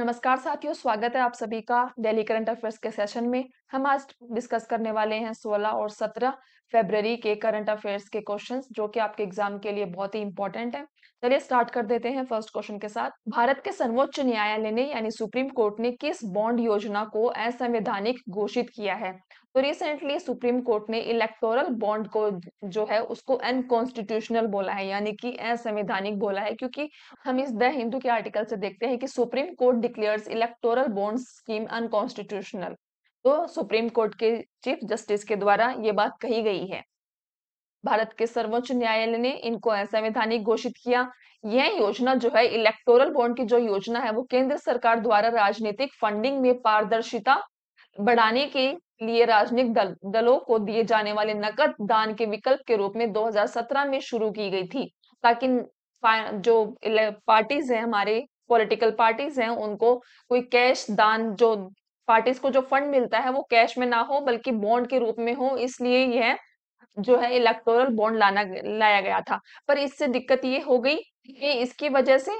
नमस्कार साथियों स्वागत है आप सभी का दिल्ली करंट अफेयर्स के सेशन में हम आज डिस्कस करने वाले हैं 16 और 17 फरवरी के करंट अफेयर्स के क्वेश्चंस जो कि आपके एग्जाम के लिए बहुत ही इंपॉर्टेंट है चलिए स्टार्ट कर देते हैं फर्स्ट क्वेश्चन के साथ भारत के सर्वोच्च न्यायालय ने यानी सुप्रीम कोर्ट ने किस बॉन्ड योजना को असंवैधानिक घोषित किया है तो रिसेंटली सुप्रीम कोर्ट ने इलेक्टोरल बॉन्ड को जो है उसको अनकॉन्स्टिट्यूशनल बोला है यानी कि असंवैधानिक बोला है क्योंकि हम इस द हिंदू के आर्टिकल से देखते हैं कि supreme court declares electoral bond scheme unconstitutional तो सुप्रीम कोर्ट के चीफ जस्टिस के द्वारा ये बात कही गई है भारत के सर्वोच्च न्यायालय ने इनको असंवैधानिक घोषित किया यह योजना जो है इलेक्टोरल बॉन्ड की जो योजना है वो केंद्र सरकार द्वारा राजनीतिक फंडिंग में पारदर्शिता बढ़ाने के लिए राजनीतिक दल, दलों को दिए जाने वाले नकद दान के विकल्प के रूप में 2017 में शुरू की गई थी ताकि जो पार्टीज हैं हमारे पॉलिटिकल पार्टीज हैं उनको कोई कैश दान जो पार्टीज को जो फंड मिलता है वो कैश में ना हो बल्कि बॉन्ड के रूप में हो इसलिए यह जो है इलेक्टोरल बॉन्ड लाना लाया गया था पर इससे दिक्कत ये हो गई कि इसकी वजह से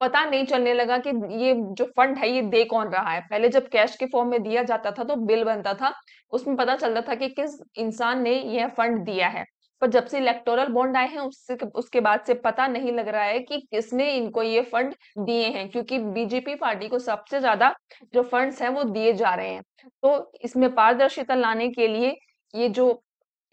पता नहीं चलने लगा कि ये जो फंड है ये दे कौन रहा है पहले जब कैश के फॉर्म में दिया जाता था तो बिल बनता था उसमें पता चलता था कि किस इंसान ने यह फंड दिया है पर जब से इलेक्टोरल बॉन्ड आए हैं उससे उसके बाद से पता नहीं लग रहा है कि किसने इनको ये फंड दिए हैं क्योंकि बीजेपी पार्टी को सबसे ज्यादा जो फंड्स हैं वो दिए जा रहे हैं तो इसमें पारदर्शिता लाने के लिए ये जो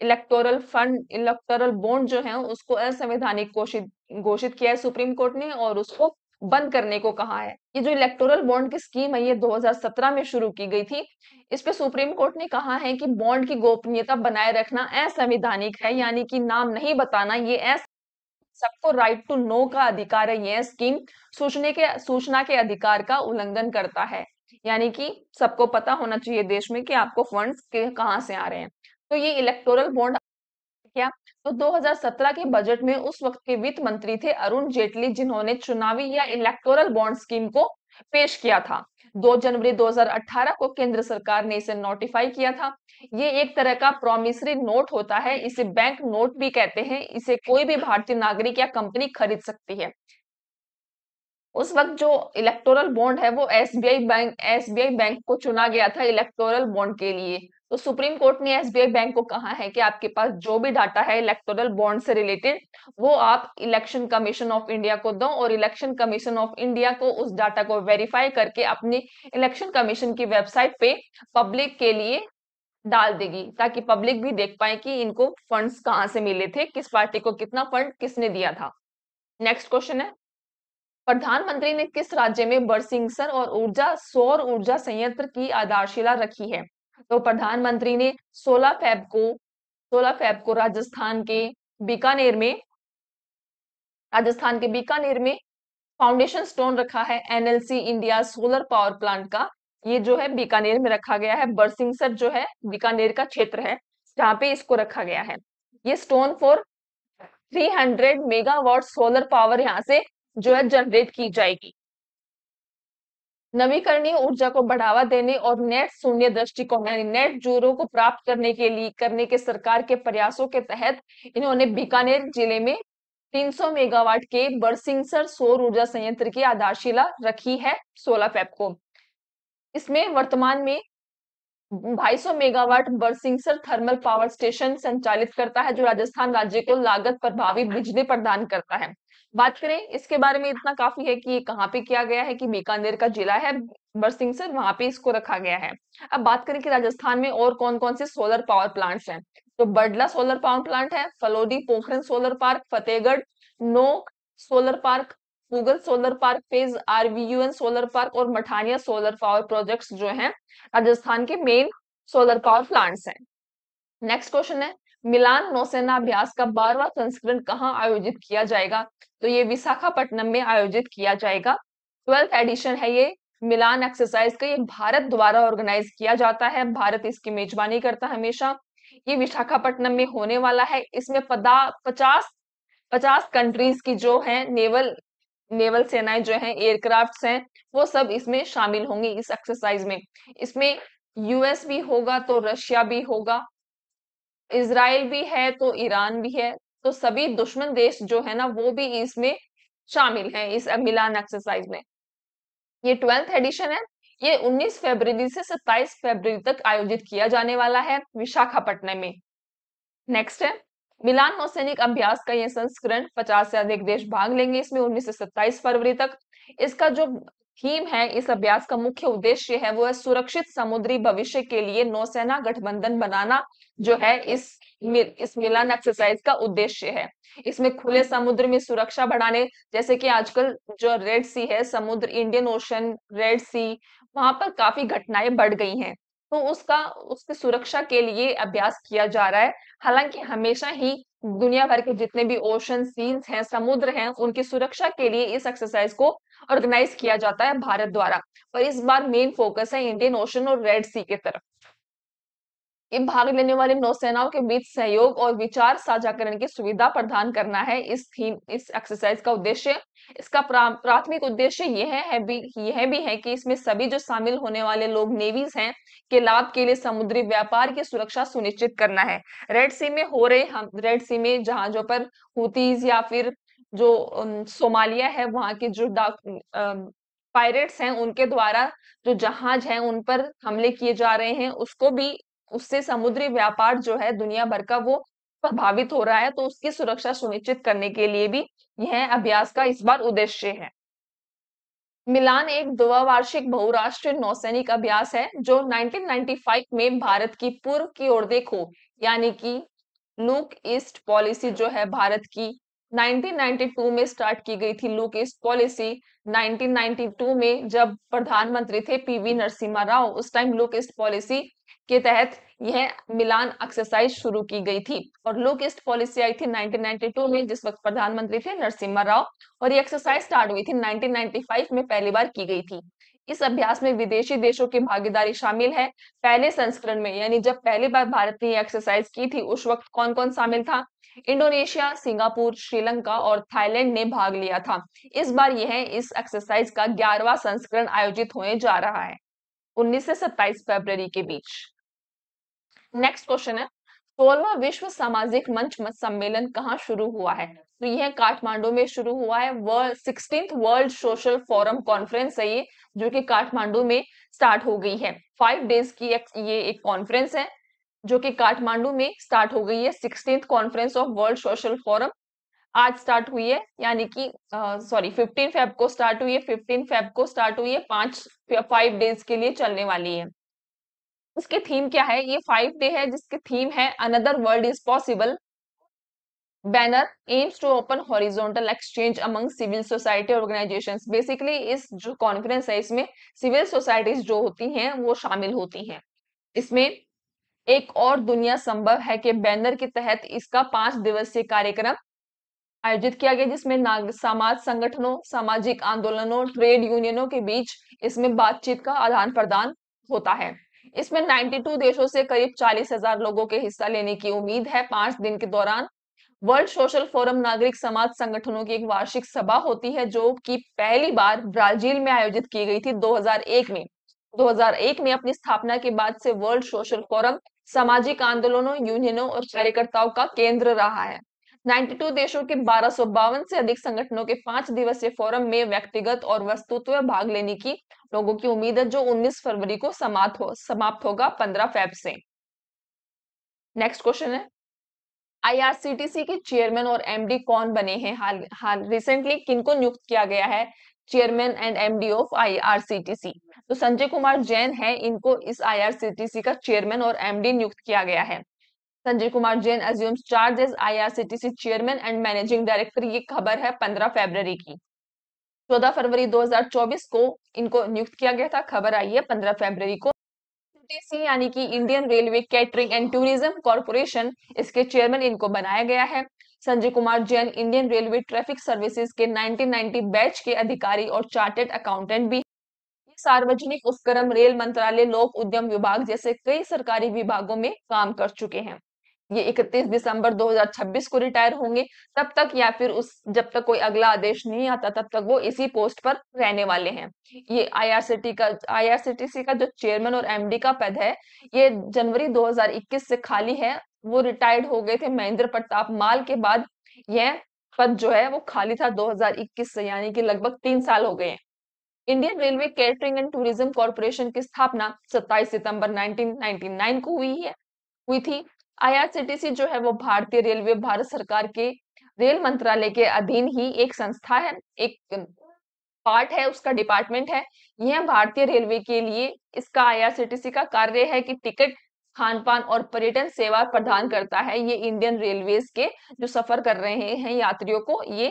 इलेक्टोरल फंड इलेक्टोरल बॉन्ड जो है उसको असंवैधानिक घोषित घोषित किया है सुप्रीम कोर्ट ने और उसको बंद करने को कहा है ये जो इलेक्टोरल बॉन्ड की स्कीम है ये 2017 में शुरू की गई थी इस पे सुप्रीम कोर्ट ने कहा है कि बॉन्ड की गोपनीयता बनाए रखना असंवैधानिक है यानी कि नाम नहीं बताना ये सबको राइट टू नो का अधिकार है यह स्कीम सूचने के सूचना के अधिकार का उल्लंघन करता है यानी कि सबको पता होना चाहिए देश में कि आपको फंड्स कहाँ से आ रहे हैं तो ये इलेक्टोरल बॉन्ड किया तो 2017 के बजट में उस वक्त के वित्त मंत्री थे अरुण जेटली जिन्होंने चुनावी या इलेक्टोरल बॉन्ड स्कीम को पेश किया था 2 जनवरी 2018 को केंद्र सरकार ने इसे नोटिफाई किया था ये एक तरह का प्रोमिसरी नोट होता है इसे बैंक नोट भी कहते हैं इसे कोई भी भारतीय नागरिक या कंपनी खरीद सकती है उस वक्त जो इलेक्टोरल बॉन्ड है वो एसबीआई बैंक एसबीआई बैंक को चुना गया था इलेक्टोरल बॉन्ड के लिए तो सुप्रीम कोर्ट ने एसबीआई बैंक को कहा है कि आपके पास जो भी डाटा है इलेक्टोरल बॉन्ड से रिलेटेड वो आप इलेक्शन कमीशन ऑफ इंडिया को दो और इलेक्शन कमीशन ऑफ इंडिया को उस डाटा को वेरीफाई करके अपनी इलेक्शन कमीशन की वेबसाइट पे पब्लिक के लिए डाल देगी ताकि पब्लिक भी देख पाए कि इनको फंड्स कहाँ से मिले थे किस पार्टी को कितना फंड किसने दिया था नेक्स्ट क्वेश्चन है प्रधानमंत्री ने किस राज्य में बरसिंगसर और ऊर्जा सौर ऊर्जा संयंत्र की आधारशिला रखी है तो प्रधानमंत्री ने 16 फेब को 16 फेब को राजस्थान के बीकानेर में राजस्थान के बीकानेर में फाउंडेशन स्टोन रखा है NLC India solar power plant का ये जो है बीकानेर में रखा गया है बरसिंगसर जो है बीकानेर का क्षेत्र है जहां पे इसको रखा गया है ये stone for 300 megawatt solar power यहाँ से जो है जनरेट की जाएगी नवीकरणीय ऊर्जा को बढ़ावा देने और नेट शून्य दृष्टिकोण यानी नेट जीरो को प्राप्त करने के लिए करने के सरकार के प्रयासों के तहत इन्होंने बीकानेर जिले में 300 मेगावाट के बरसिंगसर सौर ऊर्जा संयंत्र की आधारशिला रखी है 16 फेब को इसमें वर्तमान में 2200 megawatt Barsingsar thermal power station संचालित करता है जो राजस्थान राज्य को लागत प्रभावी बिजली प्रदान करता है बात करें इसके बारे में इतना काफी है कि कहाँ पे किया गया है कि बीकानेर का जिला है सर वहां पे इसको रखा गया है अब बात करें कि राजस्थान में और कौन कौन से सोलर पावर प्लांट्स हैं तो बडला सोलर पावर प्लांट है Phalodi Pokhran solar park Fatehgarh Nokh solar park Google solar park phase RVUN solar park और मठानिया सोलर पावर प्रोजेक्ट जो है राजस्थान के मेन सोलर पावर प्लांट्स हैं नेक्स्ट क्वेश्चन है मिलान नौसेना अभ्यास का बारवा संस्करण कहाँ आयोजित किया जाएगा तो ये विशाखापट्टनम में आयोजित किया जाएगा ट्वेल्थ एडिशन है ये मिलान एक्सरसाइज का ये भारत द्वारा ऑर्गेनाइज किया जाता है भारत इसकी मेजबानी करता है हमेशा ये विशाखापट्टनम में होने वाला है इसमें पदा पचास पचास कंट्रीज की जो है नेवल नेवल सेनाएं जो है एयरक्राफ्ट हैं वो सब इसमें शामिल होंगी इस एक्सरसाइज में इसमें यूएस भी होगा तो रशिया भी होगा इसराइल भी है तो ईरान भी है तो सभी दुश्मन देश जो है ना वो भी इसमें शामिल हैं इस मिलान एक्सरसाइज में ये ट्वेल्थ एडिशन है ये 19 फरवरी से 27 फरवरी तक आयोजित किया जाने वाला है विशाखापट्टनम में नेक्स्ट है मिलान नौसैनिक अभ्यास का यह संस्करण 50 से अधिक देश भाग लेंगे इसमें 19 से 27 फरवरी तक इसका जो थीम है इस अभ्यास का मुख्य उद्देश्य है वो है सुरक्षित समुद्री भविष्य के लिए नौसेना गठबंधन बनाना जो है इस इस मिलन एक्सरसाइज का उद्देश्य है इसमें खुले समुद्र में सुरक्षा बढ़ाने जैसे कि आजकल जो रेड सी है समुद्र इंडियन ओशन रेड सी वहां पर काफी घटनाएं बढ़ गई हैं तो उसका उसकी सुरक्षा के लिए अभ्यास किया जा रहा है हालांकि हमेशा ही दुनिया भर के जितने भी ओशन सीन्स हैं समुद्र हैं उनकी सुरक्षा के लिए इस एक्सरसाइज को ऑर्गेनाइज किया जाता है भारत द्वारा पर इस बार मेन फोकस है इंडियन ओशन और रेड सी के तरफ कि भाग लेने वाले नौसेनाओं के बीच सहयोग और विचार साझा करने की सुविधा प्रदान करना है इस थीम इस एक्सरसाइज का उद्देश्य इसका प्राथमिक उद्देश्य यह है भी यह भी है कि इसमें सभी जो शामिल होने वाले लोग नेवीज हैं के लाभ के लिए समुद्री व्यापार की सुरक्षा सुनिश्चित करना है रेड सी में हो रहे हम रेड सी में जहाजों पर हुतीज या फिर जो सोमालिया है वहां के जो पायरेट्स हैं उनके द्वारा जो जहाज हैं उन पर हमले किए जा रहे हैं उसको भी उससे समुद्री व्यापार जो है दुनिया भर का वो प्रभावित हो रहा है तो उसकी सुरक्षा सुनिश्चित करने के लिए भी यह अभ्यास का इस बार उद्देश्य है मिलान एक द्विवार्षिक बहुराष्ट्रीय नौसैनिक अभ्यास है जो 1995 में भारत की पूर्व की ओर देखो यानी कि नुक ईस्ट पॉलिसी जो है भारत की 1992 में स्टार्ट की गई थी लोकेश पॉलिसी 1992 में जब प्रधानमंत्री थे पीवी नरसिम्हा राव उस टाइम ईस्ट पॉलिसी के तहत यह मिलान एक्सरसाइज शुरू की गई थी और ईस्ट पॉलिसी आई थी 1992 में जिस वक्त प्रधानमंत्री थे नरसिम्हा राव और ये एक्सरसाइज स्टार्ट हुई थी 1995 में पहली बार की गई थी इस अभ्यास में विदेशी देशों की भागीदारी शामिल है पहले संस्करण में यानी जब पहली बार भारत ने एक्सरसाइज की थी उस वक्त कौन कौन शामिल था इंडोनेशिया सिंगापुर श्रीलंका और थाईलैंड ने भाग लिया था इस बार यह इस एक्सरसाइज का ग्यारहवा संस्करण आयोजित होने जा रहा है उन्नीस से सत्ताईस फरवरी के बीच नेक्स्ट क्वेश्चन है सोलवा विश्व सामाजिक मंच सम्मेलन कहाँ शुरू हुआ है तो यह काठमांडू में शुरू हुआ है world sixteen world social forum conference है ये जो कि काठमांडू में स्टार्ट हो गई है फाइव डेज की एक, ये एक कॉन्फ्रेंस है जो कि काठमांडू में स्टार्ट हो गई है sixteen conference of world social forum आज स्टार्ट हुई है यानी कि सॉरी फिफ्टीन फेब को स्टार्ट हुई है फिफ्टीन फेब को स्टार्ट हुई है पांच फाइव डेज के लिए चलने वाली है उसकी थीम क्या है ये फाइव डे है जिसकी थीम है another world is possible banner aims to open horizontal exchange among civil society organization basically इस जो कॉन्फ्रेंस है इसमें सिविल सोसाइटीज जो होती हैं वो शामिल होती हैं इसमें एक और दुनिया संभव है कि बैनर के तहत इसका पांच दिवसीय कार्यक्रम आयोजित किया गया जिसमें नाग समाज संगठनों सामाजिक आंदोलनों ट्रेड यूनियनों के बीच इसमें बातचीत का आदान प्रदान होता है इसमें 92 देशों से करीब 40,000 लोगों के हिस्सा लेने की उम्मीद है पांच दिन के दौरान वर्ल्ड सोशल फोरम नागरिक समाज संगठनों की एक वार्षिक सभा होती है जो कि पहली बार ब्राजील में आयोजित की गई थी 2001 में 2001 में अपनी स्थापना के बाद से वर्ल्ड सोशल फोरम सामाजिक आंदोलनों यूनियनों और कार्यकर्ताओं का केंद्र रहा है 92 देशों के बारह से अधिक संगठनों के पांच दिवसीय फोरम में व्यक्तिगत और वस्तुत्व भाग लेने की लोगों की उम्मीद है जो 19 फरवरी को समाप्त हो समाप्त होगा 15 फेब से नेक्स्ट क्वेश्चन है आईआरसीटीसी के चेयरमैन और एमडी कौन बने हैं हाल हाल रिसेंटली किनको नियुक्त किया गया है chairman and MD of IRCTC तो संजय कुमार जैन है इनको इस आईआरसीटीसी का चेयरमैन और एमडी नियुक्त किया गया है Sanjay Kumar Jain assumes charge as IRCTC chairman and managing director ये खबर है 15 फरवरी की 14 फरवरी 2024 को इनको नियुक्त किया गया था खबर आई है 15 फरवरी को यानी कि Indian Railway Catering and Tourism Corporation इसके चेयरमैन इनको बनाया गया है Sanjay Kumar Jain Indian Railway Traffic Services के 1990 बैच के अधिकारी और चार्टेड अकाउंटेंट भी सार्वजनिक उपक्रम रेल मंत्रालय लोक उद्यम विभाग जैसे कई सरकारी विभागों में काम कर चुके हैं ये 31 दिसंबर 2026 को रिटायर होंगे तब तक या फिर उस जब तक कोई अगला आदेश नहीं आता तब तक वो इसी पोस्ट पर रहने वाले हैं ये आईआरसीटी का आईआरसीटीसी का जो चेयरमैन और एमडी का पद है ये जनवरी 2021 से खाली है वो रिटायर्ड हो गए थे महेंद्र प्रताप माल के बाद यह पद जो है वो खाली था 2021 से यानी कि लगभग तीन साल हो गए हैं Indian Railway Catering and Tourism Corporation की स्थापना सत्ताईस सितंबर नाइनटीन को हुई है हुई थी आईआरसीटीसी जो है वो भारतीय रेलवे भारत सरकार के रेल मंत्रालय के अधीन ही एक संस्था है एक पार्ट है उसका डिपार्टमेंट है यह भारतीय रेलवे के लिए इसका आईआरसीटीसी का कार्य है कि टिकट खान पान और पर्यटन सेवा प्रदान करता है ये इंडियन रेलवेज के जो सफर कर रहे हैं यात्रियों को ये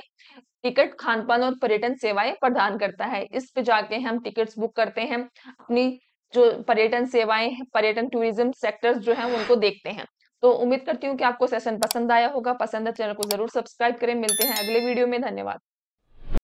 टिकट खान पान और पर्यटन सेवाएं प्रदान करता है इस पे जाके हम टिकट्स बुक करते हैं अपनी जो पर्यटन सेवाएं पर्यटन टूरिज्म सेक्टर्स जो है उनको देखते हैं तो उम्मीद करती हूँ कि आपको सेशन पसंद आया होगा पसंद है तो चैनल को जरूर सब्सक्राइब करें मिलते हैं अगले वीडियो में धन्यवाद